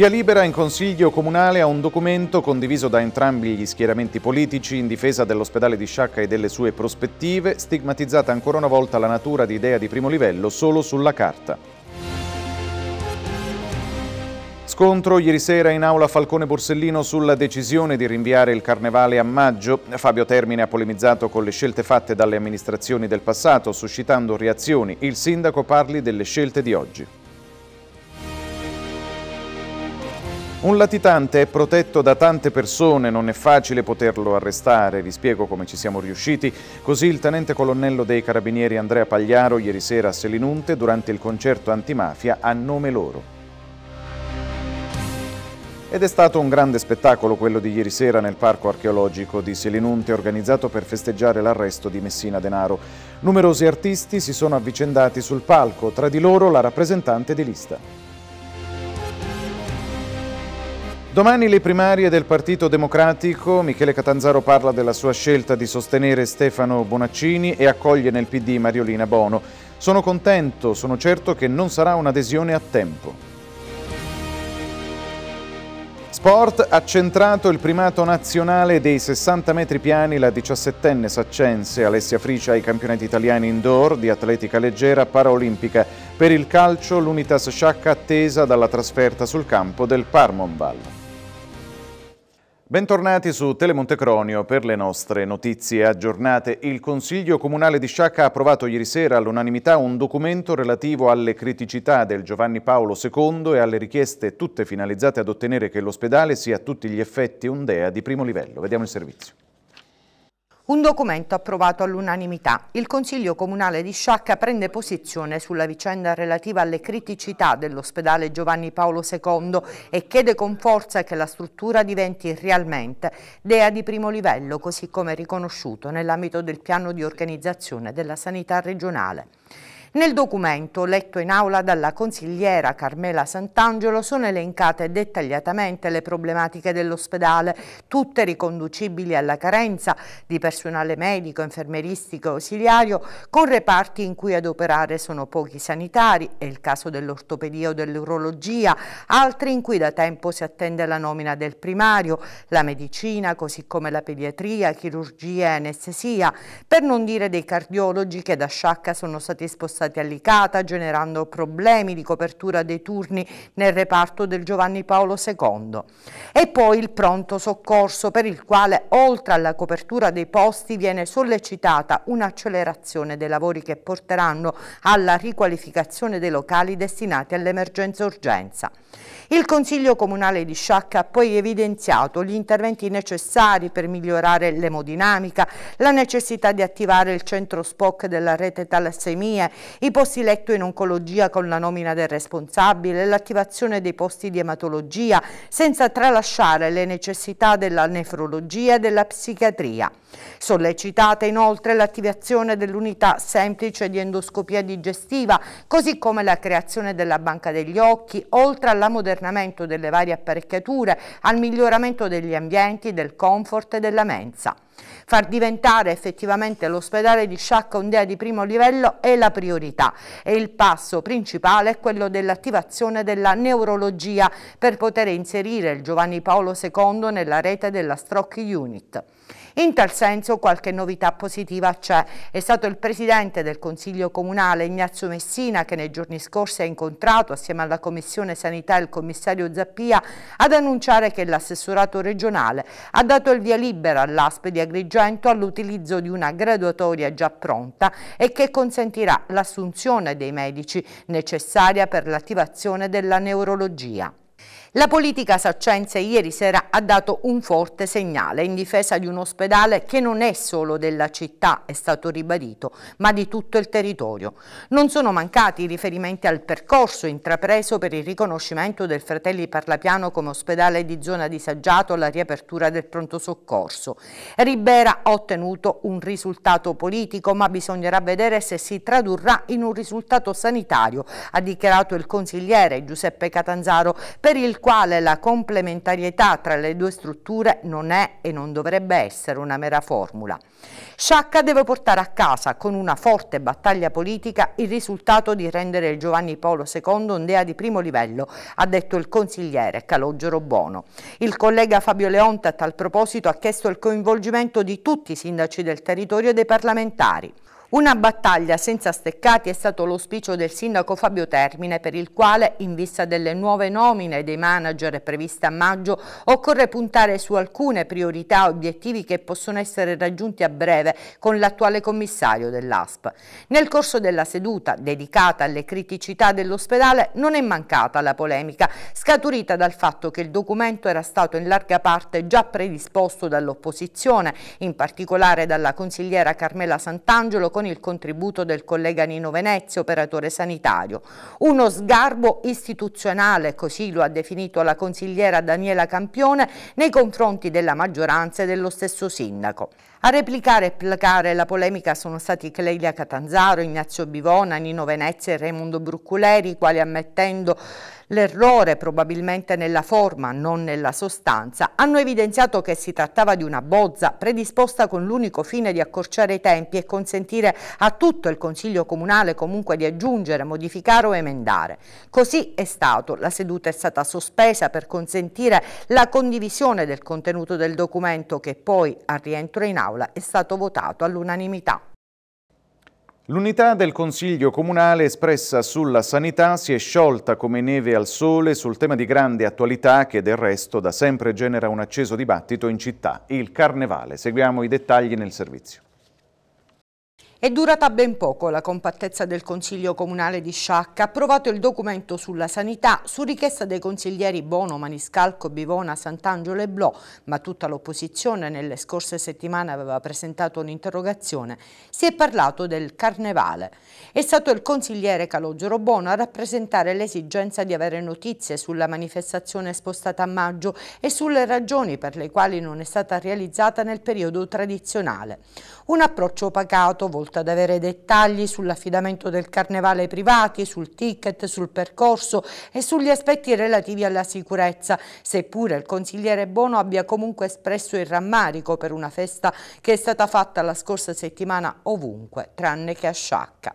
Via libera in Consiglio Comunale a un documento condiviso da entrambi gli schieramenti politici in difesa dell'ospedale di Sciacca e delle sue prospettive, stigmatizzata ancora una volta la natura di idea di primo livello solo sulla carta. Scontro ieri sera in aula Falcone Borsellino sulla decisione di rinviare il carnevale a maggio. Fabio Termine ha polemizzato con le scelte fatte dalle amministrazioni del passato, suscitando reazioni. Il sindaco parli delle scelte di oggi. Un latitante è protetto da tante persone, non è facile poterlo arrestare, vi spiego come ci siamo riusciti. Così il tenente colonnello dei carabinieri Andrea Pagliaro ieri sera a Selinunte durante il concerto antimafia a nome loro. Ed è stato un grande spettacolo quello di ieri sera nel parco archeologico di Selinunte organizzato per festeggiare l'arresto di Messina Denaro. Numerosi artisti si sono avvicendati sul palco, tra di loro la rappresentante di lista. Domani le primarie del Partito Democratico, Michele Catanzaro parla della sua scelta di sostenere Stefano Bonaccini e accoglie nel PD Mariolina Bono. Sono contento, sono certo che non sarà un'adesione a tempo. Sport ha centrato il primato nazionale dei 60 metri piani la 17enne saccense Alessia Fricia ai campionati italiani indoor di atletica leggera paraolimpica. Per il calcio l'Unitas Sciacca attesa dalla trasferta sul campo del Parmonval. Bentornati su Telemontecronio per le nostre notizie aggiornate. Il Consiglio Comunale di Sciacca ha approvato ieri sera all'unanimità un documento relativo alle criticità del Giovanni Paolo II e alle richieste tutte finalizzate ad ottenere che l'ospedale sia a tutti gli effetti un DEA di primo livello. Vediamo il servizio. Un documento approvato all'unanimità. Il Consiglio Comunale di Sciacca prende posizione sulla vicenda relativa alle criticità dell'ospedale Giovanni Paolo II e chiede con forza che la struttura diventi realmente DEA di primo livello, così come riconosciuto nell'ambito del piano di organizzazione della sanità regionale. Nel documento, letto in aula dalla consigliera Carmela Sant'Angelo, sono elencate dettagliatamente le problematiche dell'ospedale, tutte riconducibili alla carenza di personale medico, infermeristico e ausiliario, con reparti in cui ad operare sono pochi sanitari, è il caso dell'ortopedia o dell'urologia, altri in cui da tempo si attende la nomina del primario, la medicina, così come la pediatria, chirurgia e anestesia, per non dire dei cardiologi che da sciacca sono stati spostati stati all'Icata, generando problemi di copertura dei turni nel reparto del Giovanni Paolo II. E poi il pronto soccorso per il quale oltre alla copertura dei posti viene sollecitata un'accelerazione dei lavori che porteranno alla riqualificazione dei locali destinati all'emergenza urgenza. Il Consiglio Comunale di Sciacca ha poi evidenziato gli interventi necessari per migliorare l'emodinamica, la necessità di attivare il centro SPOC della rete talassemie i posti letto in oncologia con la nomina del responsabile, l'attivazione dei posti di ematologia, senza tralasciare le necessità della nefrologia e della psichiatria. Sollecitata inoltre l'attivazione dell'unità semplice di endoscopia digestiva, così come la creazione della banca degli occhi, oltre all'ammodernamento delle varie apparecchiature, al miglioramento degli ambienti, del comfort e della mensa far diventare effettivamente l'ospedale di sciacca Sciaccondea di primo livello è la priorità e il passo principale è quello dell'attivazione della neurologia per poter inserire il Giovanni Paolo II nella rete della Stroke Unit. In tal senso qualche novità positiva c'è. È stato il Presidente del Consiglio Comunale Ignazio Messina che nei giorni scorsi ha incontrato assieme alla Commissione Sanità e il Commissario Zappia ad annunciare che l'assessorato regionale ha dato il via libera all'ASP di Agrigento all'utilizzo di una graduatoria già pronta e che consentirà l'assunzione dei medici necessaria per l'attivazione della neurologia. La politica saccense ieri sera ha dato un forte segnale in difesa di un ospedale che non è solo della città, è stato ribadito, ma di tutto il territorio. Non sono mancati riferimenti al percorso intrapreso per il riconoscimento del Fratelli Parlapiano come ospedale di zona disagiato alla riapertura del pronto soccorso. Ribera ha ottenuto un risultato politico, ma bisognerà vedere se si tradurrà in un risultato sanitario, ha dichiarato il consigliere Giuseppe Catanzaro per il quale la complementarietà tra le due strutture non è e non dovrebbe essere una mera formula. Sciacca deve portare a casa con una forte battaglia politica il risultato di rendere il Giovanni Polo II ondea di primo livello, ha detto il consigliere Calogero Buono. Il collega Fabio Leonte a tal proposito ha chiesto il coinvolgimento di tutti i sindaci del territorio e dei parlamentari. Una battaglia senza steccati è stato l'auspicio del sindaco Fabio Termine per il quale, in vista delle nuove nomine dei manager previste a maggio, occorre puntare su alcune priorità e obiettivi che possono essere raggiunti a breve con l'attuale commissario dell'ASP. Nel corso della seduta, dedicata alle criticità dell'ospedale, non è mancata la polemica, scaturita dal fatto che il documento era stato in larga parte già predisposto dall'opposizione, in particolare dalla consigliera Carmela Sant'Angelo, con il contributo del collega Nino Venezia, operatore sanitario. Uno sgarbo istituzionale, così lo ha definito la consigliera Daniela Campione, nei confronti della maggioranza e dello stesso sindaco. A replicare e placare la polemica sono stati Clelia Catanzaro, Ignazio Bivona, Nino Venezia e Raimondo Brucculeri, i quali ammettendo l'errore probabilmente nella forma, non nella sostanza, hanno evidenziato che si trattava di una bozza predisposta con l'unico fine di accorciare i tempi e consentire a tutto il Consiglio Comunale comunque di aggiungere, modificare o emendare. Così è stato, la seduta è stata sospesa per consentire la condivisione del contenuto del documento che poi, al rientro in aula, dell'Aula è stato votato all'unanimità. L'unità del Consiglio Comunale espressa sulla sanità si è sciolta come neve al sole sul tema di grande attualità che del resto da sempre genera un acceso dibattito in città, il Carnevale. Seguiamo i dettagli nel servizio. È durata ben poco la compattezza del Consiglio Comunale di Sciacca, approvato il documento sulla sanità su richiesta dei consiglieri Bono, Maniscalco, Bivona, Sant'Angelo e Blò, ma tutta l'opposizione nelle scorse settimane aveva presentato un'interrogazione. Si è parlato del carnevale. È stato il consigliere Calogero Bono a rappresentare l'esigenza di avere notizie sulla manifestazione spostata a maggio e sulle ragioni per le quali non è stata realizzata nel periodo tradizionale. Un approccio pacato, volto ad avere dettagli sull'affidamento del carnevale ai privati, sul ticket, sul percorso e sugli aspetti relativi alla sicurezza, seppure il consigliere Bono abbia comunque espresso il rammarico per una festa che è stata fatta la scorsa settimana ovunque, tranne che a Sciacca.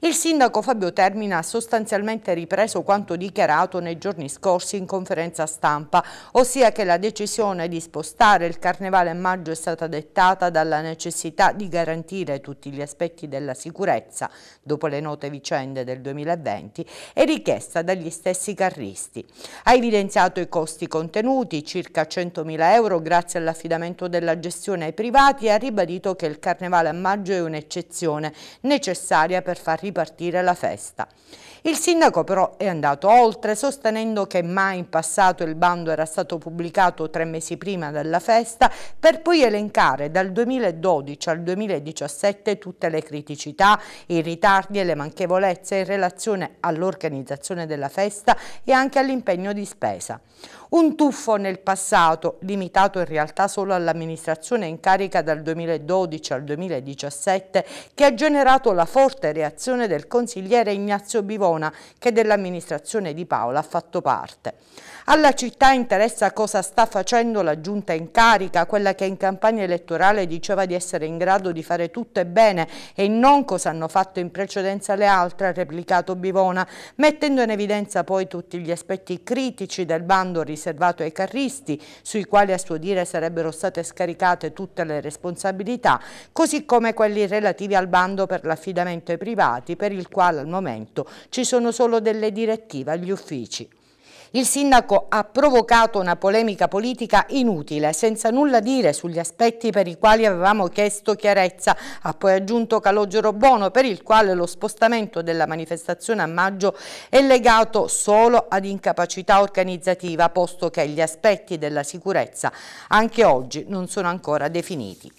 Il sindaco Fabio Termina ha sostanzialmente ripreso quanto dichiarato nei giorni scorsi in conferenza stampa, ossia che la decisione di spostare il carnevale a maggio è stata dettata dalla necessità di garantire tutti gli aspetti della sicurezza dopo le note vicende del 2020 e richiesta dagli stessi carristi. Ha evidenziato i costi contenuti, circa 100.000 euro grazie all'affidamento della gestione ai privati e ha ribadito che il carnevale a maggio è un'eccezione necessaria per per far ripartire la festa. Il sindaco però è andato oltre sostenendo che mai in passato il bando era stato pubblicato tre mesi prima della festa per poi elencare dal 2012 al 2017 tutte le criticità, i ritardi e le manchevolezze in relazione all'organizzazione della festa e anche all'impegno di spesa. Un tuffo nel passato, limitato in realtà solo all'amministrazione in carica dal 2012 al 2017, che ha generato la forte reazione del consigliere Ignazio Bivona, che dell'amministrazione di Paola ha fatto parte. Alla città interessa cosa sta facendo la giunta in carica, quella che in campagna elettorale diceva di essere in grado di fare tutto e bene e non cosa hanno fatto in precedenza le altre, ha replicato Bivona, mettendo in evidenza poi tutti gli aspetti critici del bando riservato ai carristi, sui quali a suo dire sarebbero state scaricate tutte le responsabilità, così come quelli relativi al bando per l'affidamento ai privati, per il quale al momento ci sono solo delle direttive agli uffici. Il sindaco ha provocato una polemica politica inutile, senza nulla dire sugli aspetti per i quali avevamo chiesto chiarezza. Ha poi aggiunto Calogero Bono, per il quale lo spostamento della manifestazione a maggio è legato solo ad incapacità organizzativa, posto che gli aspetti della sicurezza anche oggi non sono ancora definiti.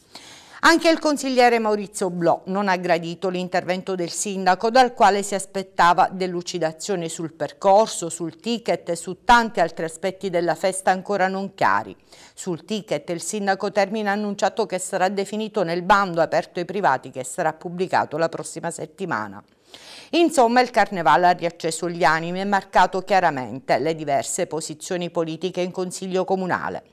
Anche il consigliere Maurizio Blò non ha gradito l'intervento del sindaco dal quale si aspettava delucidazioni sul percorso, sul ticket e su tanti altri aspetti della festa ancora non chiari. Sul ticket il sindaco Termina ha annunciato che sarà definito nel bando aperto ai privati che sarà pubblicato la prossima settimana. Insomma il Carnevale ha riacceso gli animi e marcato chiaramente le diverse posizioni politiche in Consiglio Comunale.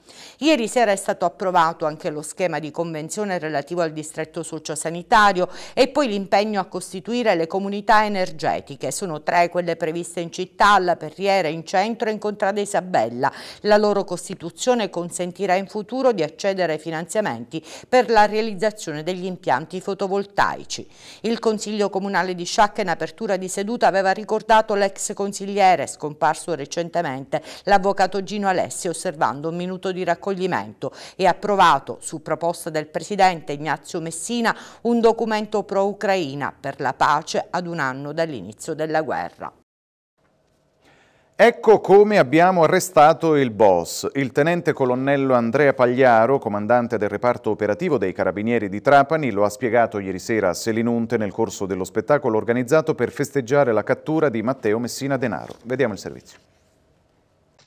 Ieri sera è stato approvato anche lo schema di convenzione relativo al distretto sociosanitario e poi l'impegno a costituire le comunità energetiche. Sono tre quelle previste in città, alla Perriera, in centro e in Contrada Isabella. La loro costituzione consentirà in futuro di accedere ai finanziamenti per la realizzazione degli impianti fotovoltaici. Il Consiglio Comunale di Sciacca che in apertura di seduta aveva ricordato l'ex consigliere scomparso recentemente, l'avvocato Gino Alessi, osservando un minuto di raccoglimento e approvato, su proposta del presidente Ignazio Messina, un documento pro-Ucraina per la pace ad un anno dall'inizio della guerra. Ecco come abbiamo arrestato il boss, il tenente colonnello Andrea Pagliaro, comandante del reparto operativo dei Carabinieri di Trapani, lo ha spiegato ieri sera a Selinunte nel corso dello spettacolo organizzato per festeggiare la cattura di Matteo Messina Denaro. Vediamo il servizio.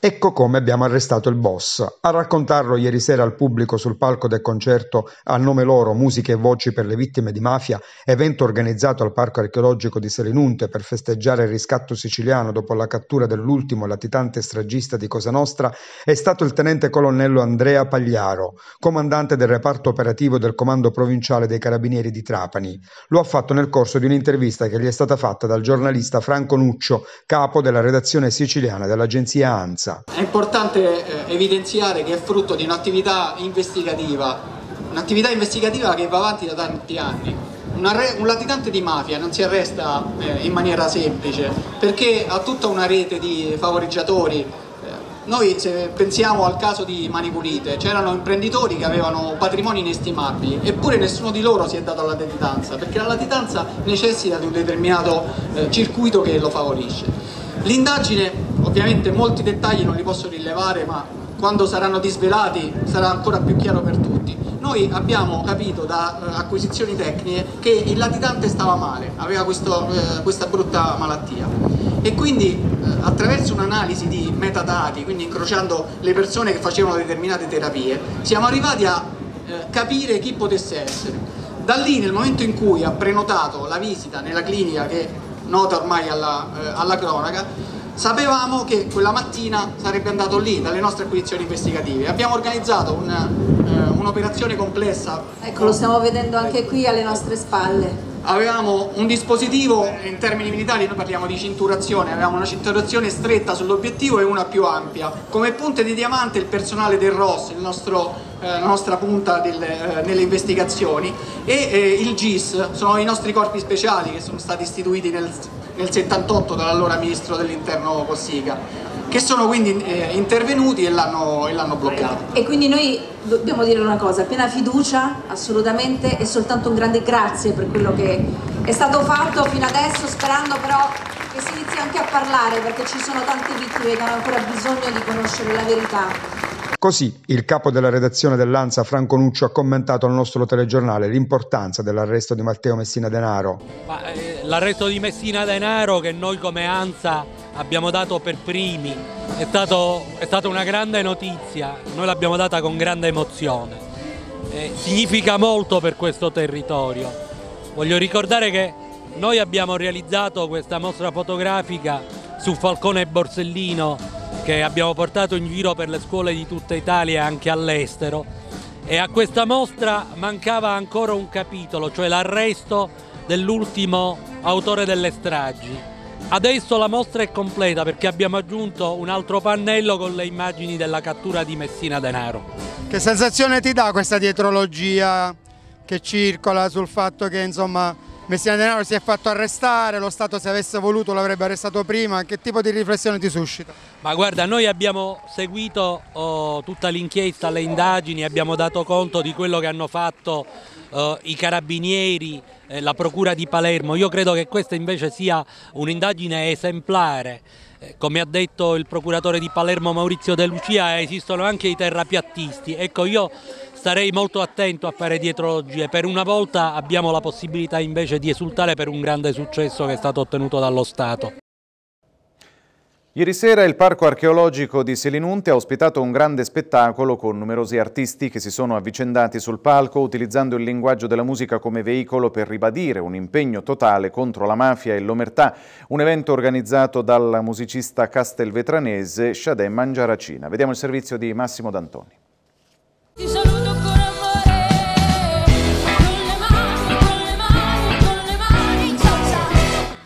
Ecco come abbiamo arrestato il boss. A raccontarlo ieri sera al pubblico sul palco del concerto A nome loro, musiche e voci per le vittime di mafia, evento organizzato al Parco archeologico di Selinunte per festeggiare il riscatto siciliano dopo la cattura dell'ultimo latitante stragista di Cosa Nostra, è stato il tenente colonnello Andrea Pagliaro, comandante del reparto operativo del Comando Provinciale dei Carabinieri di Trapani. Lo ha fatto nel corso di un'intervista che gli è stata fatta dal giornalista Franco Nuccio, capo della redazione siciliana dell'agenzia ANS stessa. È importante eh, evidenziare che è frutto di un'attività investigativa, un'attività investigativa che va avanti da tanti anni. Re, un latitante di mafia non si arresta eh, in maniera semplice perché ha tutta una rete di favoreggiatori. Eh, noi se pensiamo al caso di Mani Pulite, c'erano imprenditori che avevano patrimoni inestimabili, eppure nessuno di loro si è dato alla latitanza, perché la latitanza necessita di un determinato eh, circuito che lo favorisce. L'indagine ovviamente molti dettagli non li posso rilevare ma quando saranno disvelati sarà ancora più chiaro per tutti noi abbiamo capito da eh, acquisizioni tecniche che il latitante stava male aveva questo, eh, questa brutta malattia e quindi eh, attraverso un'analisi di metadati quindi incrociando le persone che facevano determinate terapie siamo arrivati a eh, capire chi potesse essere da lì nel momento in cui ha prenotato la visita nella clinica che nota ormai alla, eh, alla cronaca sapevamo che quella mattina sarebbe andato lì dalle nostre acquisizioni investigative. Abbiamo organizzato eh, un'operazione eh, un complessa. Ecco, lo stiamo vedendo anche qui alle nostre spalle. Avevamo un dispositivo, in termini militari noi parliamo di cinturazione, avevamo una cinturazione stretta sull'obiettivo e una più ampia. Come punte di diamante il personale del ROS, nostro, eh, la nostra punta del, eh, nelle investigazioni, e eh, il GIS, sono i nostri corpi speciali che sono stati istituiti nel nel 78 dall'allora ministro dell'interno Cossiga che sono quindi eh, intervenuti e l'hanno bloccato. E quindi noi dobbiamo dire una cosa, piena fiducia assolutamente e soltanto un grande grazie per quello che è stato fatto fino adesso, sperando però che si inizi anche a parlare perché ci sono tante vittime che hanno ancora bisogno di conoscere la verità. Così il capo della redazione dell'ANSA Franco Nuccio ha commentato al nostro telegiornale l'importanza dell'arresto di Matteo Messina Denaro. Ma, eh, l'arresto di Messina Denaro che noi come ANSA abbiamo dato per primi è, stato, è stata una grande notizia, noi l'abbiamo data con grande emozione. Eh, significa molto per questo territorio. Voglio ricordare che noi abbiamo realizzato questa mostra fotografica su Falcone e Borsellino che abbiamo portato in giro per le scuole di tutta Italia e anche all'estero. E a questa mostra mancava ancora un capitolo, cioè l'arresto dell'ultimo autore delle stragi. Adesso la mostra è completa perché abbiamo aggiunto un altro pannello con le immagini della cattura di Messina Denaro. Che sensazione ti dà questa dietrologia che circola sul fatto che insomma Messina Denaro si è fatto arrestare, lo Stato se avesse voluto l'avrebbe arrestato prima, che tipo di riflessione ti suscita? Ma guarda, noi abbiamo seguito oh, tutta l'inchiesta, le indagini, abbiamo dato conto di quello che hanno fatto oh, i carabinieri, eh, la procura di Palermo, io credo che questa invece sia un'indagine esemplare. Eh, come ha detto il procuratore di Palermo Maurizio De Lucia esistono anche i terrapiattisti, ecco io starei molto attento a fare dietro oggi e Per una volta abbiamo la possibilità invece di esultare per un grande successo che è stato ottenuto dallo Stato. Ieri sera il Parco archeologico di Selinunte ha ospitato un grande spettacolo con numerosi artisti che si sono avvicendati sul palco utilizzando il linguaggio della musica come veicolo per ribadire un impegno totale contro la mafia e l'omertà, un evento organizzato dalla musicista castelvetranese Shadè Mangiaracina. Vediamo il servizio di Massimo D'Antoni.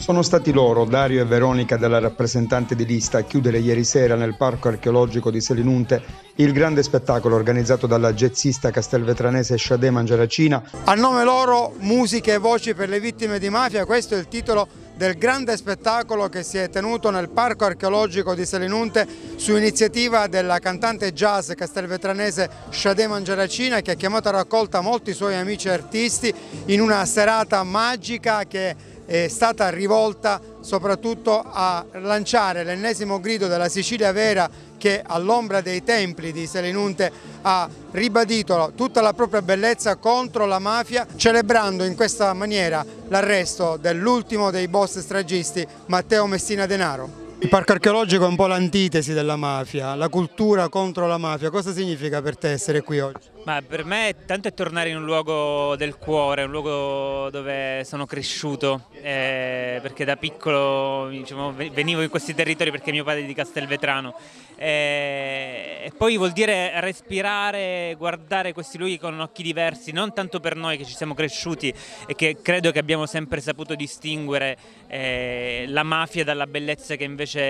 Sono stati loro, Dario e Veronica della rappresentante di lista, a chiudere ieri sera nel parco archeologico di Selinunte il grande spettacolo organizzato dalla jazzista castelvetranese Shade Mangiaracina. A nome loro, musiche e voci per le vittime di mafia, questo è il titolo del grande spettacolo che si è tenuto nel parco archeologico di Selinunte su iniziativa della cantante jazz castelvetranese Shade Mangiaracina che ha chiamato a raccolta molti suoi amici artisti in una serata magica che è stata rivolta soprattutto a lanciare l'ennesimo grido della Sicilia vera che all'ombra dei templi di Selenunte ha ribadito tutta la propria bellezza contro la mafia, celebrando in questa maniera l'arresto dell'ultimo dei boss stragisti Matteo Messina Denaro. Il parco archeologico è un po' l'antitesi della mafia, la cultura contro la mafia, cosa significa per te essere qui oggi? Ma per me tanto è tornare in un luogo del cuore, un luogo dove sono cresciuto, eh, perché da piccolo diciamo, venivo in questi territori perché mio padre è di Castelvetrano. Eh, e poi vuol dire respirare, guardare questi luoghi con occhi diversi, non tanto per noi che ci siamo cresciuti e che credo che abbiamo sempre saputo distinguere eh, la mafia dalla bellezza che invece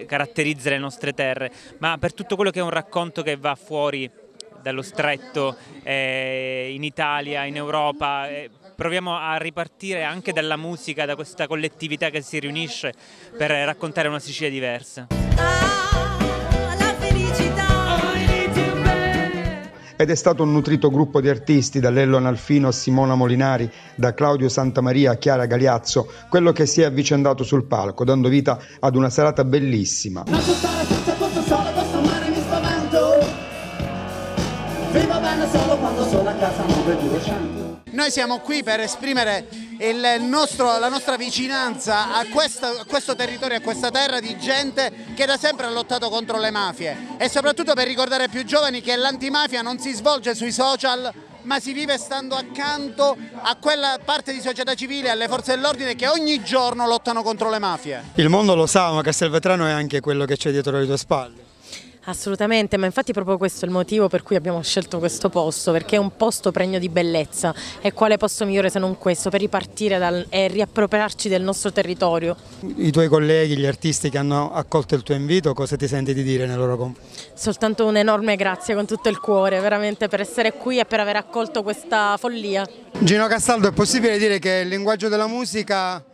eh, caratterizza le nostre terre, ma per tutto quello che è un racconto che va fuori dallo stretto eh, in Italia, in Europa. Eh, proviamo a ripartire anche dalla musica, da questa collettività che si riunisce per raccontare una Sicilia diversa. Ed è stato un nutrito gruppo di artisti, da Lello Analfino a Simona Molinari, da Claudio Santamaria a Chiara Galeazzo, quello che si è avvicendato sul palco, dando vita ad una serata bellissima. Noi siamo qui per esprimere nostro, la nostra vicinanza a questo, a questo territorio, a questa terra di gente che da sempre ha lottato contro le mafie e soprattutto per ricordare ai più giovani che l'antimafia non si svolge sui social ma si vive stando accanto a quella parte di società civile, alle forze dell'ordine che ogni giorno lottano contro le mafie. Il mondo lo sa, ma Castelvetrano è anche quello che c'è dietro le tue spalle. Assolutamente, ma infatti proprio questo è il motivo per cui abbiamo scelto questo posto, perché è un posto pregno di bellezza e quale posto migliore se non questo per ripartire dal, e riappropriarci del nostro territorio. I tuoi colleghi, gli artisti che hanno accolto il tuo invito, cosa ti senti di dire nel loro compito? Soltanto un'enorme grazie con tutto il cuore, veramente per essere qui e per aver accolto questa follia. Gino Castaldo, è possibile dire che il linguaggio della musica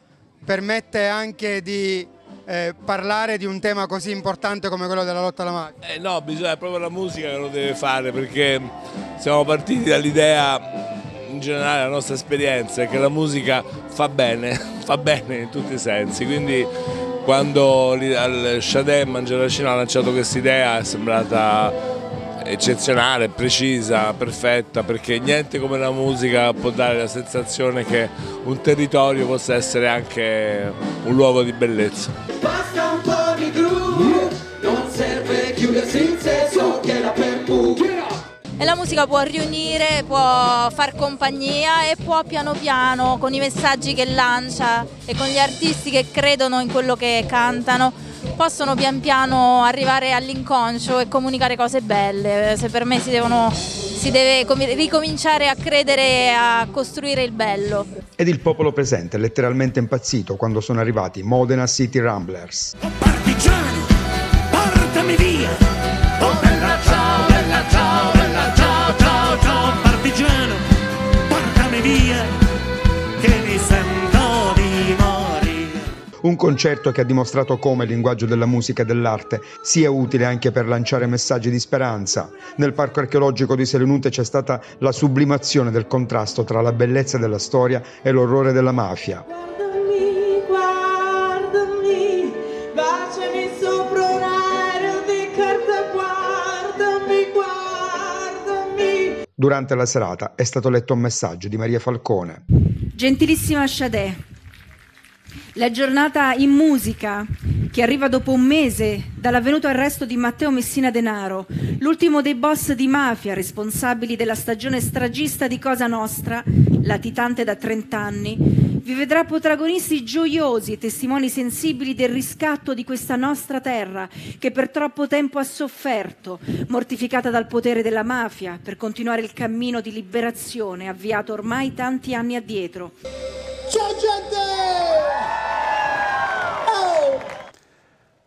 permette anche di eh, parlare di un tema così importante come quello della lotta alla mafia? Eh no, bisogna, è proprio la musica che lo deve fare perché siamo partiti dall'idea in generale la nostra esperienza che la musica fa bene, fa bene in tutti i sensi, quindi quando al Shadem Angelacino ha lanciato questa idea è sembrata eccezionale, precisa, perfetta, perché niente come la musica può dare la sensazione che un territorio possa essere anche un luogo di bellezza. e la musica può riunire, può far compagnia e può piano piano con i messaggi che lancia e con gli artisti che credono in quello che cantano possono pian piano arrivare all'inconscio e comunicare cose belle, se per me si, devono, si deve ricominciare a credere e a costruire il bello. Ed il popolo presente è letteralmente impazzito quando sono arrivati Modena City Ramblers. Oh partigiano, portami via! concerto che ha dimostrato come il linguaggio della musica e dell'arte sia utile anche per lanciare messaggi di speranza. Nel parco archeologico di Selenute c'è stata la sublimazione del contrasto tra la bellezza della storia e l'orrore della mafia. Durante la serata è stato letto un messaggio di Maria Falcone. Gentilissima Chadet. La giornata in musica che arriva dopo un mese dall'avvenuto arresto di Matteo Messina Denaro, l'ultimo dei boss di mafia responsabili della stagione stragista di Cosa Nostra, latitante da 30 anni, vi vedrà protagonisti gioiosi e testimoni sensibili del riscatto di questa nostra terra che per troppo tempo ha sofferto, mortificata dal potere della mafia, per continuare il cammino di liberazione avviato ormai tanti anni addietro. Ciao gente!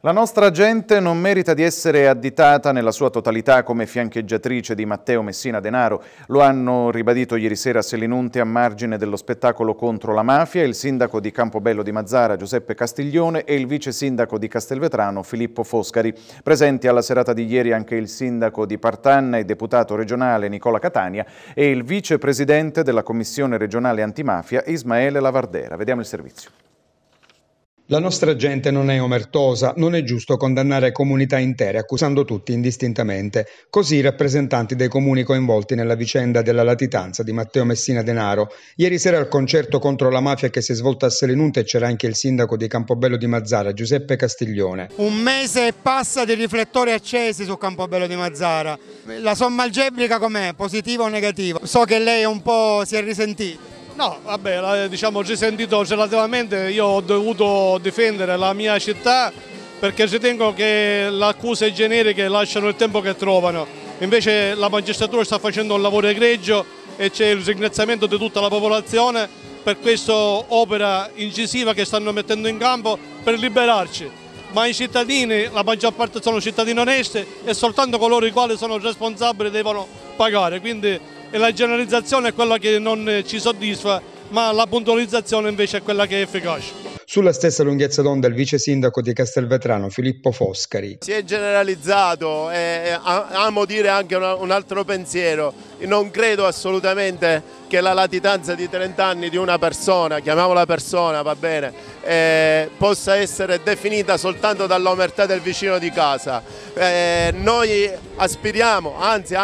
La nostra gente non merita di essere additata nella sua totalità come fiancheggiatrice di Matteo Messina Denaro. Lo hanno ribadito ieri sera a Selinunte a margine dello spettacolo contro la mafia il sindaco di Campobello di Mazzara Giuseppe Castiglione e il vice sindaco di Castelvetrano Filippo Foscari. Presenti alla serata di ieri anche il sindaco di Partanna e deputato regionale Nicola Catania e il vicepresidente della commissione regionale antimafia Ismaele Lavardera. Vediamo il servizio. La nostra gente non è omertosa, non è giusto condannare comunità intere accusando tutti indistintamente. Così i rappresentanti dei comuni coinvolti nella vicenda della latitanza di Matteo Messina Denaro. Ieri sera al concerto contro la mafia che si è svolto a Selenunte c'era anche il sindaco di Campobello di Mazzara, Giuseppe Castiglione. Un mese e passa di riflettori accesi su Campobello di Mazzara. La somma algebrica com'è? Positiva o negativa? So che lei un po' si è risentito. No, vabbè, diciamo risentito relativamente, io ho dovuto difendere la mia città perché ritengo che le accuse generiche lasciano il tempo che trovano, invece la magistratura sta facendo un lavoro egregio e c'è il ringraziamento di tutta la popolazione per questa opera incisiva che stanno mettendo in campo per liberarci ma i cittadini, la maggior parte sono cittadini onesti e soltanto coloro i quali sono responsabili devono pagare, quindi e la generalizzazione è quella che non eh, ci soddisfa, ma la puntualizzazione invece è quella che è efficace. Sulla stessa lunghezza d'onda il vice sindaco di Castelvetrano Filippo Foscari. Si è generalizzato e eh, eh, amo dire anche un altro pensiero, non credo assolutamente che la latitanza di 30 anni di una persona, chiamiamola persona va bene, eh, possa essere definita soltanto dall'omertà del vicino di casa. Eh, noi aspiriamo, anzi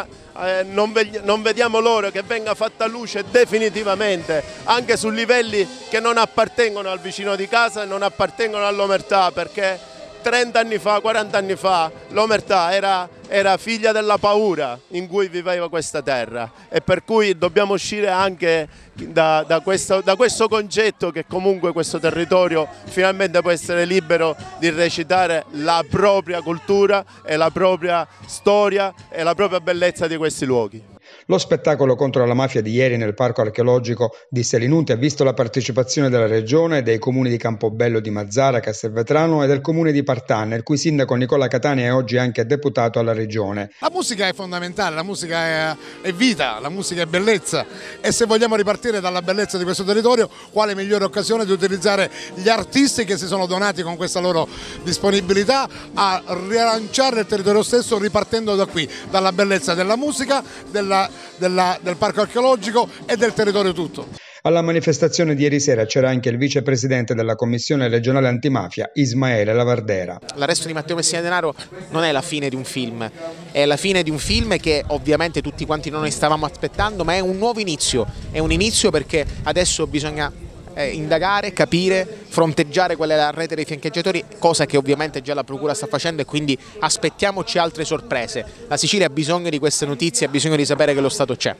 eh, non, non, vediamo l'ora che venga fatta luce definitivamente anche su livelli che non appartengono al vicino di casa e non appartengono all'omertà perché 30 anni fa, 40 anni fa, l'omertà era, era, figlia della paura in cui viveva questa terra e per cui dobbiamo uscire anche da, da, questo, da questo concetto che comunque questo territorio finalmente può essere libero di recitare la propria cultura e la propria storia e la propria bellezza di questi luoghi. Lo spettacolo contro la mafia di ieri nel parco archeologico di Selinunti ha visto la partecipazione della regione, dei comuni di Campobello di Mazzara, Castelvetrano e del comune di Partanna, il cui sindaco Nicola Catania è oggi anche deputato alla regione. La musica è fondamentale, la musica è, è vita, la musica è bellezza e se vogliamo ripartire dalla bellezza di questo territorio, quale migliore occasione di utilizzare gli artisti che si sono donati con questa loro disponibilità a rilanciare il territorio stesso ripartendo da qui, dalla bellezza della musica, della della, del parco archeologico e del territorio tutto. Alla manifestazione di ieri sera c'era anche il vicepresidente della Commissione regionale antimafia, Ismaele Lavardera. L'arresto di Matteo Messina Denaro non è la fine di un film, è la fine di un film che ovviamente tutti quanti noi stavamo aspettando, ma è un nuovo inizio, è un inizio perché adesso bisogna eh, indagare, capire, fronteggiare quella è la rete dei fiancheggiatori, cosa che ovviamente già la Procura sta facendo e quindi aspettiamoci altre sorprese. La Sicilia ha bisogno di queste notizie, ha bisogno di sapere che lo Stato c'è.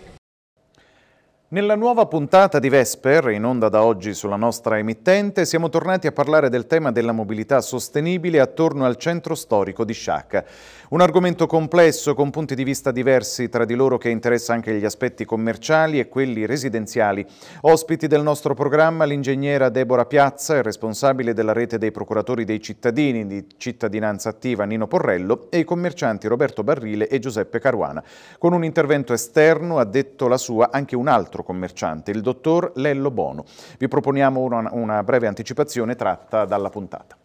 Nella nuova puntata di Vesper, in onda da oggi sulla nostra emittente, siamo tornati a parlare del tema della mobilità sostenibile attorno al centro storico di Sciacca. Un argomento complesso con punti di vista diversi tra di loro che interessa anche gli aspetti commerciali e quelli residenziali. Ospiti del nostro programma l'ingegnera Deborah Piazza, responsabile della rete dei procuratori dei cittadini di cittadinanza attiva Nino Porrello e i commercianti Roberto Barrile e Giuseppe Caruana, con un intervento esterno ha detto la sua anche un altro altro commerciante, il dottor Lello Bono. Vi proponiamo una, una breve anticipazione tratta dalla puntata.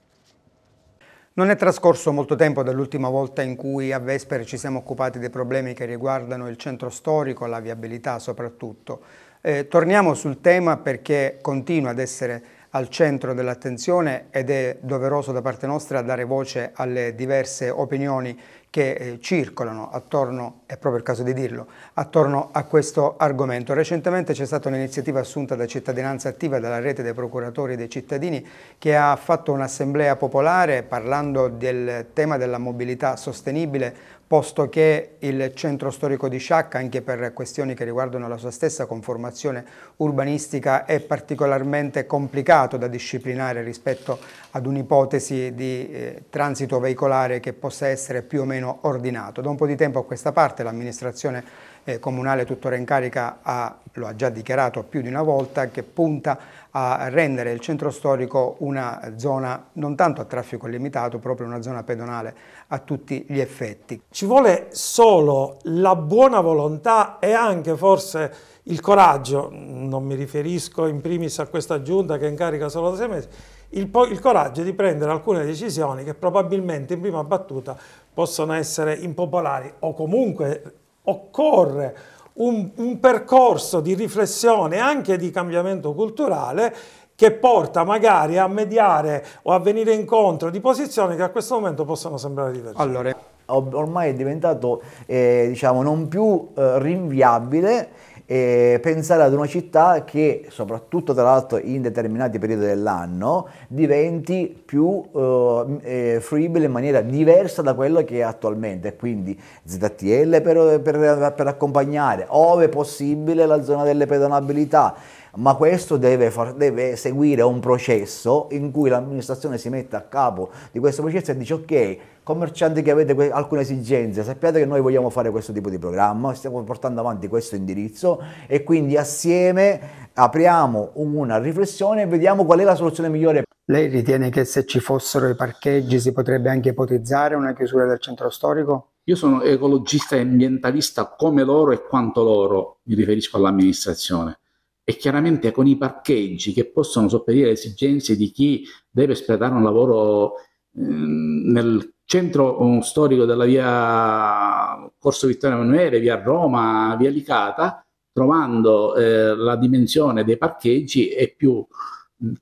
Non è trascorso molto tempo dall'ultima volta in cui a Vespere ci siamo occupati dei problemi che riguardano il centro storico, la viabilità soprattutto. Eh, torniamo sul tema perché continua ad essere al centro dell'attenzione ed è doveroso da parte nostra dare voce alle diverse opinioni che eh, circolano attorno, è proprio il caso di dirlo, attorno a questo argomento. Recentemente c'è stata un'iniziativa assunta da Cittadinanza Attiva, dalla rete dei procuratori dei cittadini, che ha fatto un'assemblea popolare parlando del tema della mobilità sostenibile posto che il centro storico di Sciacca, anche per questioni che riguardano la sua stessa conformazione urbanistica, è particolarmente complicato da disciplinare rispetto ad un'ipotesi di eh, transito veicolare che possa essere più o meno ordinato. Da un po' di tempo a questa parte l'amministrazione eh, comunale tuttora in carica ha, lo ha già dichiarato più di una volta, che punta a rendere il centro storico una zona non tanto a traffico limitato, proprio una zona pedonale a tutti gli effetti. Ci vuole solo la buona volontà e anche forse il coraggio, non mi riferisco in primis a questa giunta che incarica solo da sei mesi, il, il coraggio di prendere alcune decisioni che probabilmente in prima battuta possono essere impopolari o comunque occorre un, un percorso di riflessione anche di cambiamento culturale che porta magari a mediare o a venire incontro di posizioni che a questo momento possono sembrare diverse. Allora, ormai è diventato eh, diciamo, non più eh, rinviabile e pensare ad una città che soprattutto tra l'altro in determinati periodi dell'anno diventi più eh, eh fruibile in maniera diversa da quello che è attualmente, quindi ZTL per, per, per accompagnare, ove possibile la zona delle pedonabilità ma questo deve, far, deve, seguire un processo in cui l'amministrazione si mette a capo di questo processo e dice ok, commercianti che avete que- alcune esigenze, sappiate che noi vogliamo fare questo tipo di programma, stiamo portando avanti questo indirizzo e quindi assieme apriamo una riflessione e vediamo qual è la soluzione migliore. Lei ritiene che se ci fossero i parcheggi si potrebbe anche ipotizzare una chiusura del centro storico? Io sono ecologista e ambientalista come loro e quanto loro, mi riferisco all'amministrazione e chiaramente con i parcheggi che possono sopperire alle esigenze di chi deve espletare un lavoro ehm, nel centro storico della via Corso Vittorio Emanuele, via Roma, via Licata, trovando eh, la dimensione dei parcheggi è più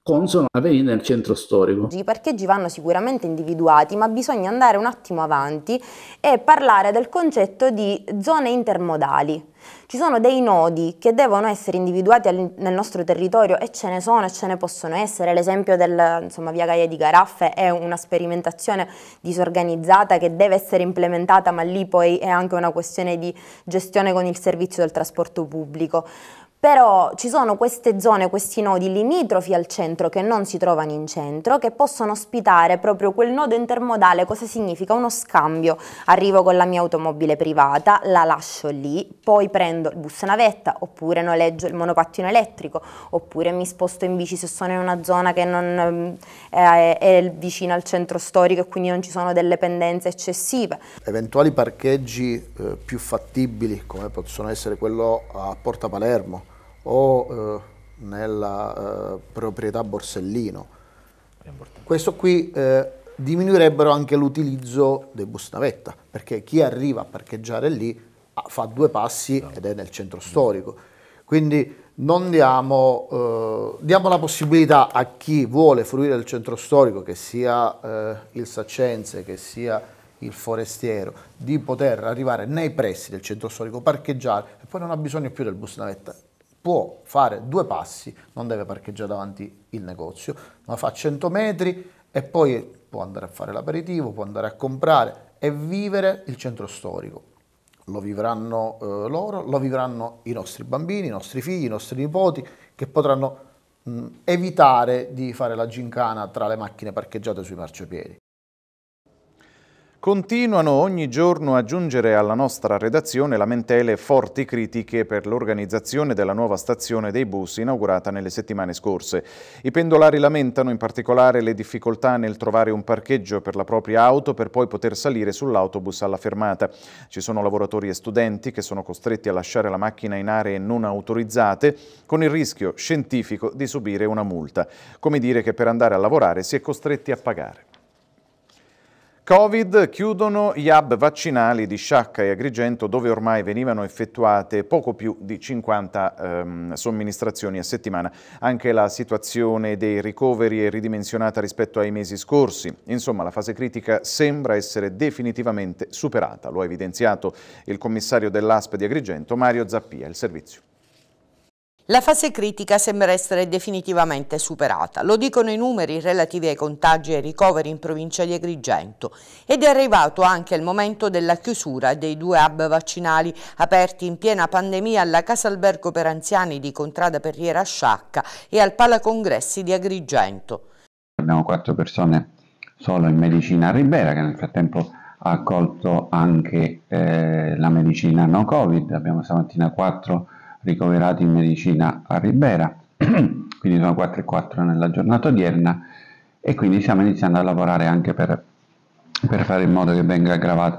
consono avvenire nel centro storico. I parcheggi vanno sicuramente individuati, ma bisogna andare un attimo avanti e parlare del concetto di zone intermodali. Ci sono dei nodi che devono essere individuati nel nostro territorio e ce ne sono e ce ne possono essere. L'esempio del insomma, via Gaia di Garaffe è una sperimentazione disorganizzata che deve essere implementata, ma lì poi è anche una questione di gestione con il servizio del trasporto pubblico. Però ci sono queste zone, questi nodi limitrofi al centro che non si trovano in centro, che possono ospitare proprio quel nodo intermodale. Cosa significa? Uno scambio. Arrivo con la mia automobile privata, la lascio lì, poi prendo il bus navetta, oppure noleggio il monopattino elettrico, oppure mi sposto in bici se sono in una zona che non eh, è, è vicina al centro storico e quindi non ci sono delle pendenze eccessive. Eventuali parcheggi eh, più fattibili, come possono essere quello a Porta Palermo, o eh, nella eh, proprietà Borsellino. Questo qui eh, diminuirebbero anche l'utilizzo dei bus navetta, perché chi arriva a parcheggiare lì ah, fa due passi esatto. ed è nel centro storico. Quindi non diamo, eh, diamo, la possibilità a chi vuole fruire del centro storico, che sia eh, il Saccense, che sia il forestiero, di poter arrivare nei pressi del centro storico, parcheggiare e poi non ha bisogno più del bus navetta può fare due passi, non deve parcheggiare davanti il negozio, ma fa 100 metri e poi può andare a fare l'aperitivo, può andare a comprare e vivere il centro storico. Lo vivranno eh, loro, lo vivranno i nostri bambini, i nostri figli, i nostri nipoti, che potranno mh, evitare di fare la gincana tra le macchine parcheggiate sui marciapiedi. Continuano ogni giorno a giungere alla nostra redazione lamentele e forti critiche per l'organizzazione della nuova stazione dei bus inaugurata nelle settimane scorse. I pendolari lamentano in particolare le difficoltà nel trovare un parcheggio per la propria auto per poi poter salire sull'autobus alla fermata. Ci sono lavoratori e studenti che sono costretti a lasciare la macchina in aree non autorizzate con il rischio scientifico di subire una multa. Come dire che per andare a lavorare si è costretti a pagare. Covid chiudono gli hub vaccinali di Sciacca e Agrigento dove ormai venivano effettuate poco più di 50 ehm, somministrazioni a settimana. Anche la situazione dei ricoveri è ridimensionata rispetto ai mesi scorsi. Insomma la fase critica sembra essere definitivamente superata, lo ha evidenziato il commissario dell'ASP di Agrigento Mario Zappia. Il servizio. La fase critica sembra essere definitivamente superata, lo dicono i numeri relativi ai contagi e ai ricoveri in provincia di Agrigento ed è arrivato anche il momento della chiusura dei due hub vaccinali aperti in piena pandemia alla Casa Albergo per Anziani di Contrada Perriera Sciacca e al Palacongressi di Agrigento. Abbiamo quattro persone solo in medicina a Ribera che nel frattempo ha accolto anche eh, la medicina no Covid, abbiamo stamattina quattro persone ricoverati in medicina a Ribera, quindi sono 4 e 4 nella giornata odierna e quindi stiamo iniziando a lavorare anche per, per fare in modo che venga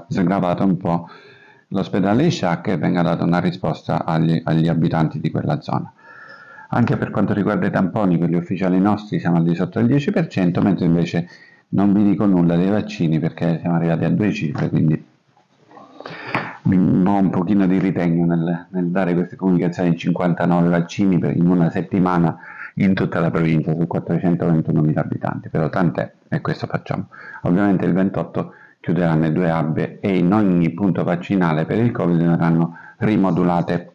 sgravato un po' l'ospedale di Sciacca e venga data una risposta agli, agli abitanti di quella zona. Anche per quanto riguarda i tamponi, per gli ufficiali nostri siamo al di sotto del 10%, mentre invece non vi dico nulla dei vaccini perché siamo arrivati a due cifre, quindi ho un pochino di ritegno nel, nel dare queste comunicazioni 59 vaccini per, in una settimana in tutta la provincia su 421.000 abitanti, però tant'è e questo facciamo. Ovviamente il 28 chiuderanno le due abbe e in ogni punto vaccinale per il Covid verranno rimodulate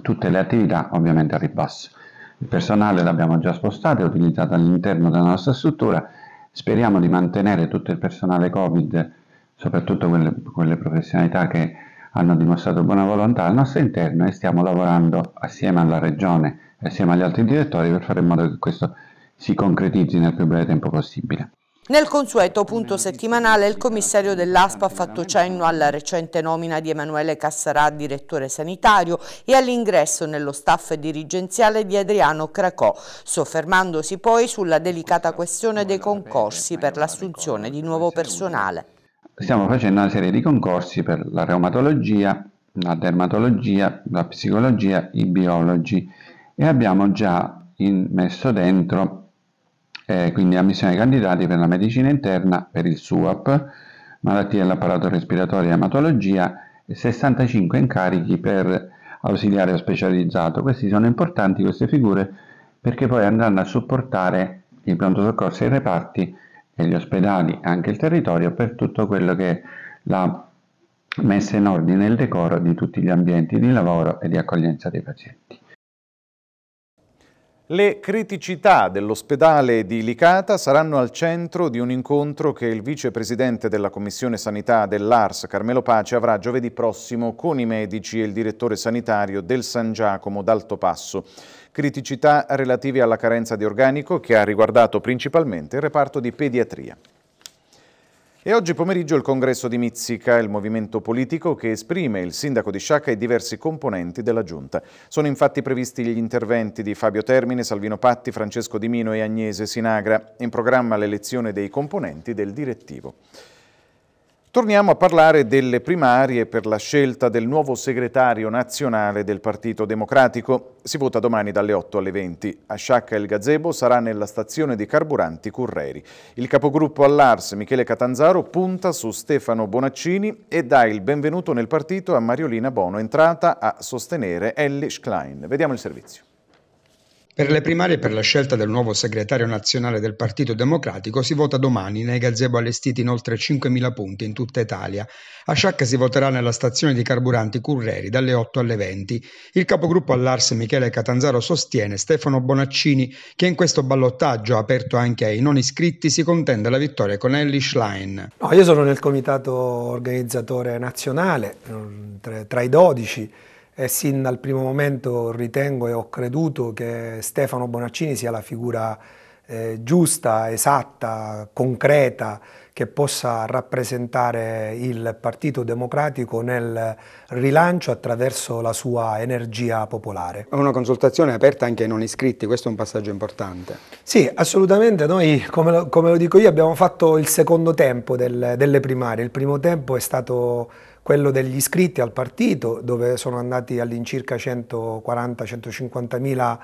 tutte le attività ovviamente a ribasso. Il personale l'abbiamo già spostato e utilizzato all'interno della nostra struttura, speriamo di mantenere tutto il personale Covid, soprattutto quelle, quelle professionalità che hanno dimostrato buona volontà al nostro interno e stiamo lavorando assieme alla Regione e assieme agli altri direttori per fare in modo che questo si concretizzi nel più breve tempo possibile. Nel consueto punto settimanale il commissario dell'ASPA ha fatto cenno alla recente nomina di Emanuele Cassarà direttore sanitario e all'ingresso nello staff dirigenziale di Adriano Cracò, soffermandosi poi sulla delicata questione dei concorsi per l'assunzione di nuovo personale stiamo facendo una serie di concorsi per la reumatologia, la dermatologia, la psicologia, i biologi e abbiamo già in, messo dentro eh, quindi ammissione ai candidati per la medicina interna, per il SUAP, malattie dell'apparato respiratorio e ematologia e 65 incarichi per ausiliare o specializzato. Questi sono importanti, queste figure, perché poi andranno a supportare il pronto soccorso e i reparti e gli ospedali e anche il territorio per tutto quello che è la messa in ordine e il decoro di tutti gli ambienti di lavoro e di accoglienza dei pazienti. Le criticità dell'ospedale di Licata saranno al centro di un incontro che il vicepresidente della Commissione Sanità dell'ARS, Carmelo Pace, avrà giovedì prossimo con i medici e il direttore sanitario del San Giacomo d'Alto Passo criticità relative alla carenza di organico che ha riguardato principalmente il reparto di pediatria. E oggi pomeriggio il congresso di Mizzica, il movimento politico che esprime il sindaco di Sciacca e diversi componenti della giunta. Sono infatti previsti gli interventi di Fabio Termine, Salvino Patti, Francesco Di Mino e Agnese Sinagra, in programma l'elezione dei componenti del direttivo. Torniamo a parlare delle primarie per la scelta del nuovo segretario nazionale del Partito Democratico. Si vota domani dalle 8 alle 20. A Sciacca il Gazebo sarà nella stazione di carburanti Curreri. Il capogruppo all'Ars, Michele Catanzaro, punta su Stefano Bonaccini e dà il benvenuto nel partito a Mariolina Bono, entrata a sostenere Ellie Schlein. Vediamo il servizio. Per le primarie e per la scelta del nuovo segretario nazionale del Partito Democratico si vota domani nei gazebo allestiti in oltre 5.000 punti in tutta Italia. A Sciacca si voterà nella stazione di carburanti Curreri dalle 8 alle 20. Il capogruppo all'Ars Michele Catanzaro sostiene Stefano Bonaccini che in questo ballottaggio aperto anche ai non iscritti si contende la vittoria con Ellie Schlein. No, io sono nel comitato organizzatore nazionale, mm, tra i 12 e sin dal primo momento ritengo e ho creduto che Stefano Bonaccini sia la figura eh, giusta, esatta, concreta che possa rappresentare il Partito Democratico nel rilancio attraverso la sua energia popolare. una consultazione aperta anche ai non iscritti, questo è un passaggio importante. Sì, assolutamente, noi come lo, come lo dico io abbiamo fatto il secondo tempo del, delle primarie, il primo tempo è stato quello degli iscritti al partito, dove sono andati all'incirca 140-150 mila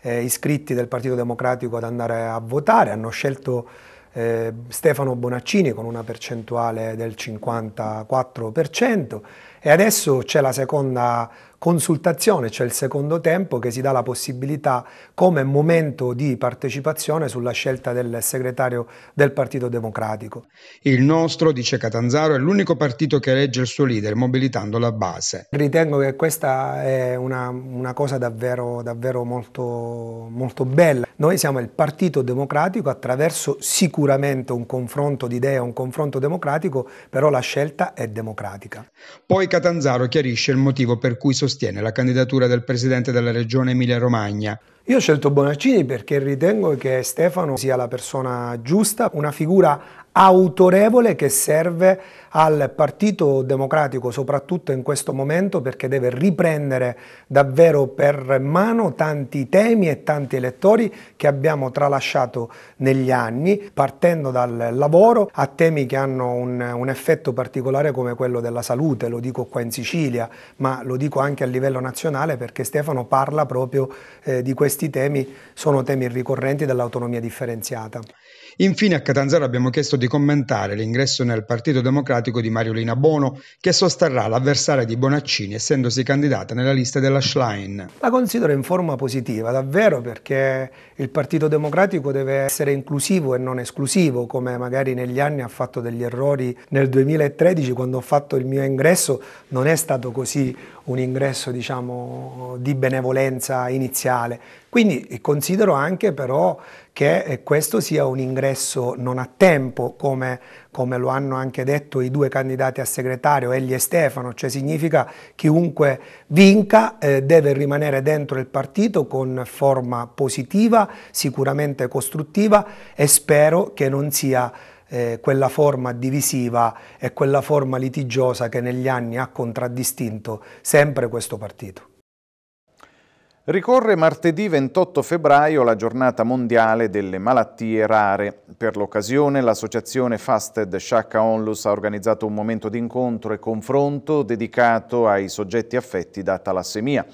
eh, iscritti del Partito Democratico ad andare a votare, hanno scelto eh, Stefano Bonaccini con una percentuale del 54% e adesso c'è la seconda consultazione, cioè il secondo tempo che si dà la possibilità come momento di partecipazione sulla scelta del segretario del Partito Democratico. Il nostro, dice Catanzaro, è l'unico partito che elegge il suo leader mobilitando la base. Ritengo che questa è una, una cosa davvero, davvero molto, molto bella. Noi siamo il Partito Democratico attraverso sicuramente un confronto di idee, un confronto democratico, però la scelta è democratica. Poi Catanzaro chiarisce il motivo per cui sostiene la candidatura del presidente della regione Emilia-Romagna. Io ho scelto Bonaccini perché ritengo che Stefano sia la persona giusta, una figura autorevole che serve al Partito Democratico, soprattutto in questo momento, perché deve riprendere davvero per mano tanti temi e tanti elettori che abbiamo tralasciato negli anni, partendo dal lavoro a temi che hanno un, un effetto particolare come quello della salute, lo dico qua in Sicilia, ma lo dico anche a livello nazionale perché Stefano parla proprio eh, di questi temi, sono temi ricorrenti dell'autonomia differenziata. Infine a Catanzaro abbiamo chiesto di commentare l'ingresso nel Partito Democratico di Mariolina Bono, che sosterrà l'avversaria di Bonaccini essendosi candidata nella lista della Schlein. La considero in forma positiva, davvero, perché il Partito Democratico deve essere inclusivo e non esclusivo, come magari negli anni ha fatto degli errori nel 2013 quando ho fatto il mio ingresso, non è stato così un ingresso diciamo, di benevolenza iniziale, quindi eh, considero anche però che eh, questo sia un ingresso non a tempo, come, come, lo hanno anche detto i due candidati a segretario, Egli e Stefano, cioè significa chiunque vinca eh, deve rimanere dentro il partito con forma positiva, sicuramente costruttiva e spero che non sia eh, quella forma divisiva e quella forma litigiosa che negli anni ha contraddistinto sempre questo partito. Ricorre martedì 28 febbraio la giornata mondiale delle malattie rare. Per l'occasione l'associazione Fasted Shaka Onlus ha organizzato un momento di incontro e confronto dedicato ai soggetti affetti da talassemia.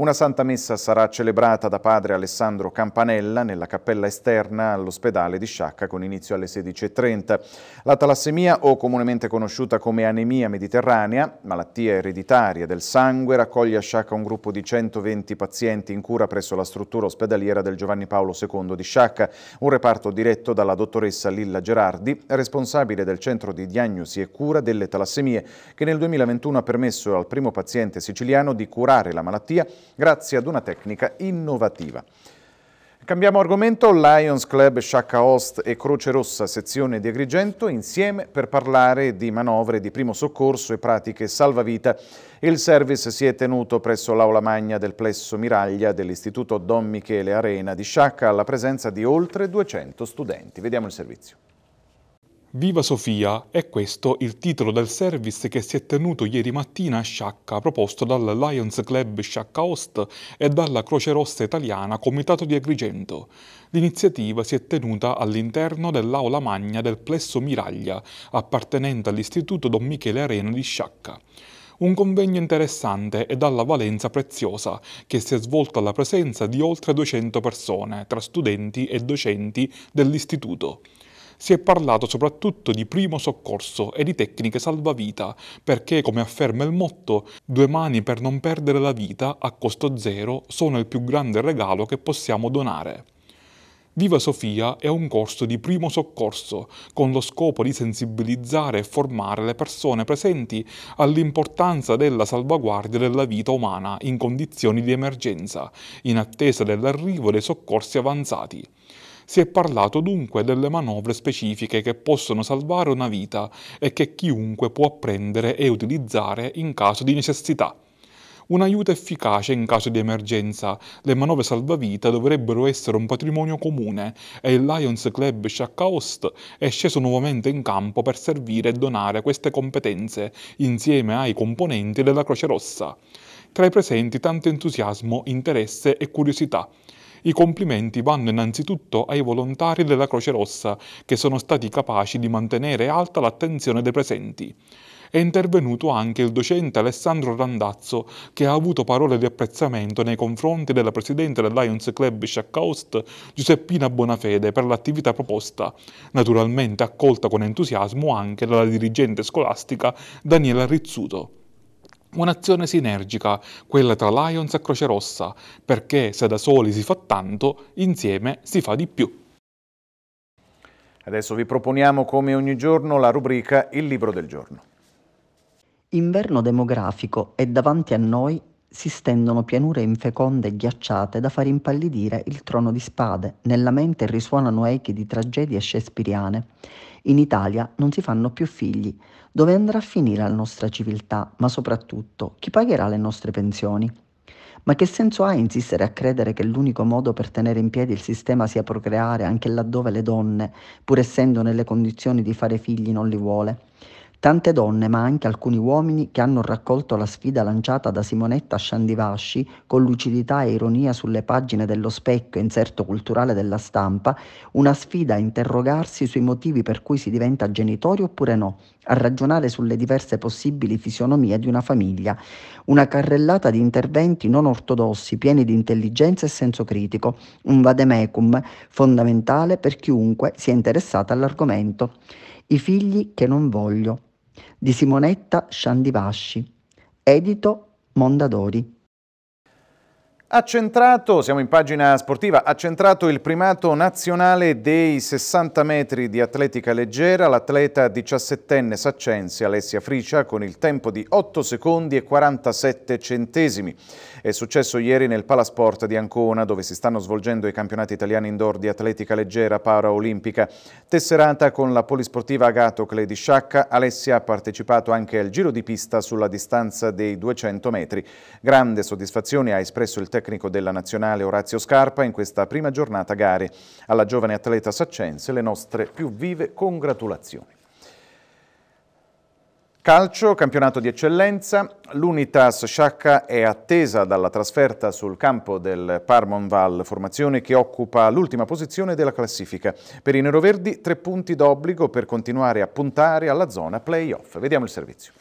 Una santa messa sarà celebrata da padre Alessandro Campanella nella cappella esterna all'ospedale di Sciacca con inizio alle 16.30. La talassemia, o comunemente conosciuta come anemia mediterranea, malattia ereditaria del sangue, raccoglie a Sciacca un gruppo di 120 pazienti in cura presso la struttura ospedaliera del Giovanni Paolo II di Sciacca, un reparto diretto dalla dottoressa Lilla Gerardi, responsabile del centro di diagnosi e cura delle talassemie, che nel 2021 ha permesso al primo paziente siciliano di curare la malattia grazie ad una tecnica innovativa. Cambiamo argomento, Lions Club Sciacca Host e Croce Rossa sezione di Agrigento insieme per parlare di manovre di primo soccorso e pratiche salvavita. Il service si è tenuto presso l'aula magna del plesso Miraglia dell'Istituto Don Michele Arena di Sciacca alla presenza di oltre 200 studenti. Vediamo il servizio. Viva Sofia è questo il titolo del service che si è tenuto ieri mattina a Sciacca, proposto dal Lions Club Sciacca Host e dalla Croce Rossa Italiana Comitato di Agrigento. L'iniziativa si è tenuta all'interno dell'aula magna del Plesso Miraglia, appartenente all'Istituto Don Michele Arena di Sciacca un convegno interessante e dalla valenza preziosa, che si è svolto alla presenza di oltre 200 persone, tra studenti e docenti dell'istituto si è parlato soprattutto di primo soccorso e di tecniche salvavita, perché, come afferma il motto, due mani per non perdere la vita a costo zero sono il più grande regalo che possiamo donare. Viva Sofia è un corso di primo soccorso con lo scopo di sensibilizzare e formare le persone presenti all'importanza della salvaguardia della vita umana in condizioni di emergenza, in attesa dell'arrivo dei soccorsi avanzati. Si è parlato dunque delle manovre specifiche che possono salvare una vita e che chiunque può apprendere e utilizzare in caso di necessità un aiuto efficace in caso di emergenza. Le manovre salvavita dovrebbero essere un patrimonio comune e il Lions Club Sciacca Host è sceso nuovamente in campo per servire e donare queste competenze insieme ai componenti della Croce Rossa. Tra i presenti tanto entusiasmo, interesse e curiosità. I complimenti vanno innanzitutto ai volontari della Croce Rossa che sono stati capaci di mantenere alta l'attenzione dei presenti. È intervenuto anche il docente Alessandro Randazzo che ha avuto parole di apprezzamento nei confronti della presidente del Lions Club Sciaccost Giuseppina Bonafede per l'attività proposta, naturalmente accolta con entusiasmo anche dalla dirigente scolastica Daniela Rizzuto. Un'azione sinergica, quella tra Lions e Croce Rossa, perché se da soli si fa tanto, insieme si fa di più. Adesso vi proponiamo come ogni giorno la rubrica Il libro del giorno. Inverno demografico e davanti a noi si stendono pianure infeconde e ghiacciate da far impallidire il trono di spade, nella mente risuonano echi di tragedie shakespeariane. In Italia non si fanno più figli, dove andrà a finire la nostra civiltà, ma soprattutto chi pagherà le nostre pensioni. Ma che senso ha insistere a credere che l'unico modo per tenere in piedi il sistema sia procreare anche laddove le donne, pur essendo nelle condizioni di fare figli, non li vuole? Tante donne, ma anche alcuni uomini, che hanno raccolto la sfida lanciata da Simonetta Sciandivasci con lucidità e ironia sulle pagine dello specchio inserto culturale della stampa, una sfida a interrogarsi sui motivi per cui si diventa genitori oppure no, a ragionare sulle diverse possibili fisionomie di una famiglia. Una carrellata di interventi non ortodossi, pieni di intelligenza e senso critico, un vademecum fondamentale per chiunque sia interessata all'argomento. I figli che non voglio di Simonetta Sciandivasci, edito Mondadori. Ha centrato, siamo in pagina sportiva, ha il primato nazionale dei 60 metri di atletica leggera l'atleta 17enne Saccensi Alessia Fricia con il tempo di 8 secondi e 47 centesimi. È successo ieri nel Palasport di Ancona dove si stanno svolgendo i campionati italiani indoor di atletica leggera paraolimpica. Tesserata con la polisportiva Agatocle di Sciacca, Alessia ha partecipato anche al giro di pista sulla distanza dei 200 metri. Grande soddisfazione ha espresso il tecnico tecnico della nazionale Orazio Scarpa in questa prima giornata gare. Alla giovane atleta saccense le nostre più vive congratulazioni. Calcio, campionato di eccellenza, l'Unitas Sciacca è attesa dalla trasferta sul campo del Parmonval, formazione che occupa l'ultima posizione della classifica. Per i neroverdi tre punti d'obbligo per continuare a puntare alla zona playoff. Vediamo il servizio.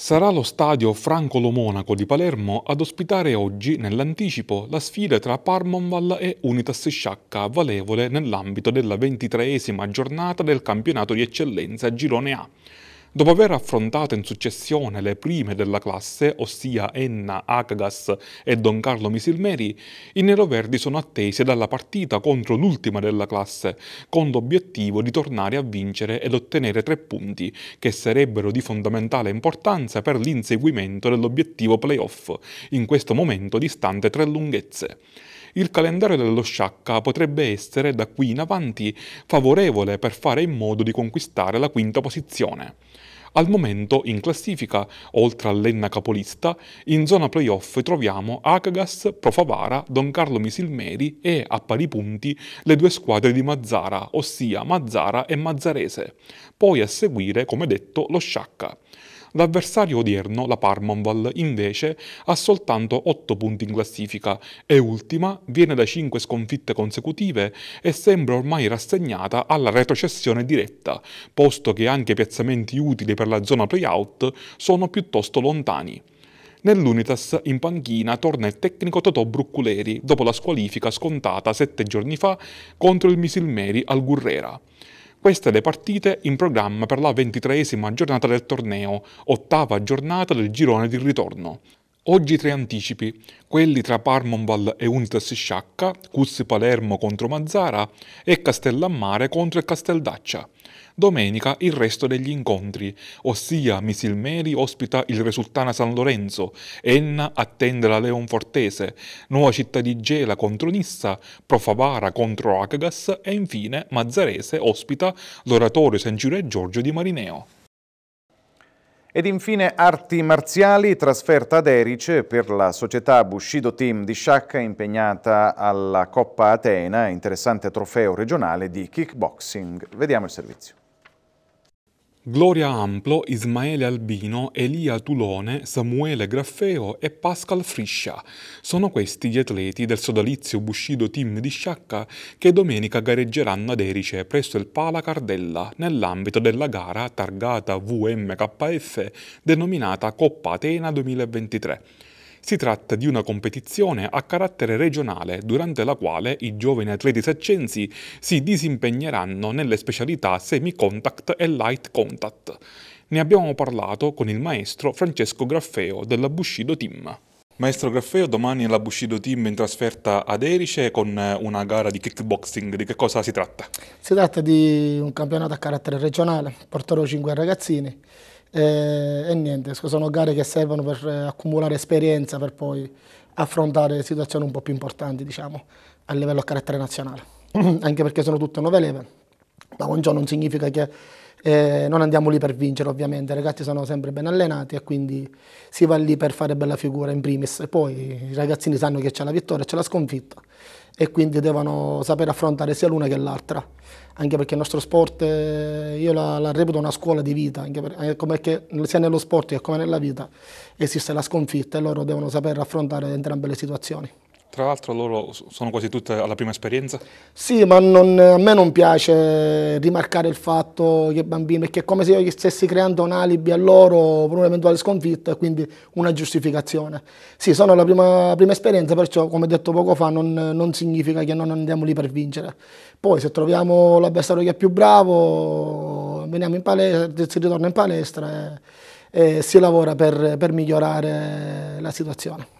Sarà lo stadio Francolo Monaco di Palermo ad ospitare oggi, nell'anticipo, la sfida tra Parmonval e Unitas Sciacca, valevole nell'ambito della ventitreesima giornata del campionato di eccellenza Girone A. Dopo aver affrontato in successione le prime della classe, ossia Enna, Akagas e Don Carlo Misilmeri, i neroverdi sono attesi dalla partita contro l'ultima della classe, con l'obiettivo di tornare a vincere ed ottenere tre punti, che sarebbero di fondamentale importanza per l'inseguimento dell'obiettivo playoff, in questo momento distante tre lunghezze. Il calendario dello Sciacca potrebbe essere da qui in avanti favorevole per fare in modo di conquistare la quinta posizione. Al momento in classifica, oltre all'Enna capolista, in zona playoff troviamo Akagas, Profavara, Don Carlo Misilmeri e, a pari punti, le due squadre di Mazzara, ossia Mazzara e Mazzarese. Poi a seguire, come detto, lo Sciacca. L'avversario odierno, la Parmonval, invece, ha soltanto 8 punti in classifica e ultima viene da 5 sconfitte consecutive e sembra ormai rassegnata alla retrocessione diretta, posto che anche piazzamenti utili per la zona playout sono piuttosto lontani. Nell'Unitas in panchina torna il tecnico Totò Brucculeri dopo la squalifica scontata sette giorni fa contro il Misilmeri al Gurrera. Queste le partite in programma per la ventitreesima giornata del torneo, ottava giornata del girone di ritorno. Oggi tre anticipi, quelli tra Parmonval e Unitas Sciacca, Cussi Palermo contro Mazzara e Castellammare contro il Casteldaccia. Domenica il resto degli incontri, ossia Misilmeri ospita il Resultana San Lorenzo, Enna attende la Leonfortese, Nuova Città di Gela contro Nissa, Profavara contro Acagas e infine Mazzarese ospita l'oratorio San Giulio e Giorgio di Marineo. Ed infine arti marziali, trasferta ad Erice per la società Bushido Team di Sciacca impegnata alla Coppa Atena, interessante trofeo regionale di kickboxing. Vediamo il servizio. Gloria Amplo, Ismaele Albino, Elia Tulone, Samuele Graffeo e Pascal Friscia. Sono questi gli atleti del sodalizio Bushido Team di Sciacca che domenica gareggeranno ad Erice presso il Pala Cardella nell'ambito della gara targata VMKF denominata Coppa Atena 2023. Si tratta di una competizione a carattere regionale durante la quale i giovani atleti saccensi si disimpegneranno nelle specialità semi-contact e light contact. Ne abbiamo parlato con il maestro Francesco Graffeo della Bushido Team. Maestro Graffeo, domani la Bushido Team in trasferta ad Erice con eh, una gara di kickboxing, di che cosa si tratta? Si tratta di un campionato a carattere regionale, porterò 5 ragazzini e, e niente, sono gare che servono per eh, accumulare esperienza per poi affrontare situazioni un po' più importanti, diciamo, a livello a carattere nazionale. Anche perché sono tutte nuove leve, ma con ciò non significa che eh, non andiamo lì per vincere ovviamente, i ragazzi sono sempre ben allenati e quindi si va lì per fare bella figura in primis e poi i ragazzini sanno che c'è la vittoria e c'è la sconfitta e quindi devono sapere affrontare sia l'una che l'altra, anche perché il nostro sport eh, io la, la reputo una scuola di vita, anche per, sia nello sport che come nella vita esiste la sconfitta e loro devono sapere affrontare entrambe le situazioni. Tra l'altro loro sono quasi tutte alla prima esperienza? Sì, ma non, a me non piace rimarcare il fatto che i bambini, perché è come se io stessi creando un alibi a loro per un'eventuale sconfitta e quindi una giustificazione. Sì, sono alla prima, prima esperienza, perciò come detto poco fa non, non, significa che non andiamo lì per vincere. Poi se troviamo l'avversario che è più bravo, veniamo in palestra, si ritorna in palestra e, e si lavora per, per migliorare la situazione.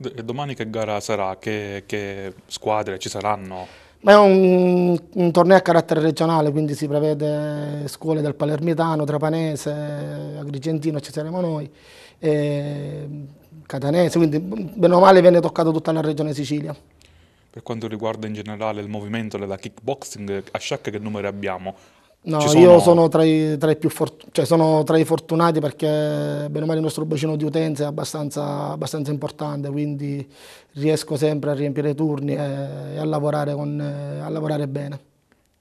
E domani che gara sarà? Che, che squadre ci saranno? Ma è un, un, torneo a carattere regionale, quindi si prevede scuole del Palermitano, Trapanese, Agrigentino, ci saremo noi, Catanese, quindi bene o male viene toccato tutta la regione Sicilia. Per quanto riguarda in generale il movimento della kickboxing, a Sciacca che numeri abbiamo? No, sono... io sono tra i, tra, i fort... cioè, sono tra i, fortunati perché bene o male il nostro bacino di utenza è abbastanza, abbastanza importante, quindi riesco sempre a riempire i turni e, e a, lavorare con, eh, a lavorare bene.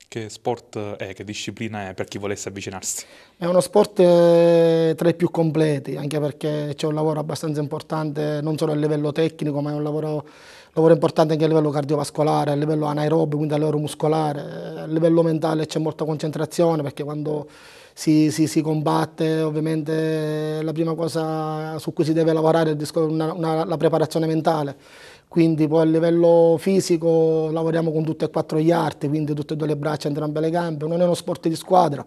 Che sport è, che disciplina è per chi volesse avvicinarsi? È uno sport eh, tra i più completi, anche perché c'è un lavoro abbastanza importante, non solo a livello tecnico, ma è un lavoro lavoro importante anche a livello cardiovascolare, a livello anaerobico, quindi a livello muscolare, a livello mentale c'è molta concentrazione perché quando si, si, si, combatte ovviamente la prima cosa su cui si deve lavorare è una, una, la preparazione mentale. Quindi poi a livello fisico lavoriamo con tutte e quattro gli arti, quindi tutte e due le braccia, entrambe le gambe, non è uno sport di squadra,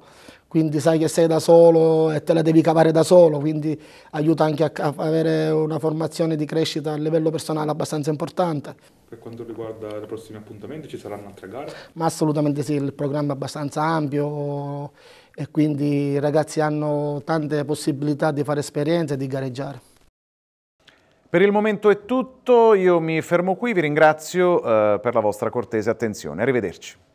quindi sai che sei da solo e te la devi cavare da solo, quindi aiuta anche a, avere una formazione di crescita a livello personale abbastanza importante. Per quanto riguarda i prossimi appuntamenti ci saranno altre gare? Ma assolutamente sì, il programma è abbastanza ampio e quindi i ragazzi hanno tante possibilità di fare esperienze e di gareggiare. Per il momento è tutto, io mi fermo qui, vi ringrazio eh, per la vostra cortese attenzione, arrivederci.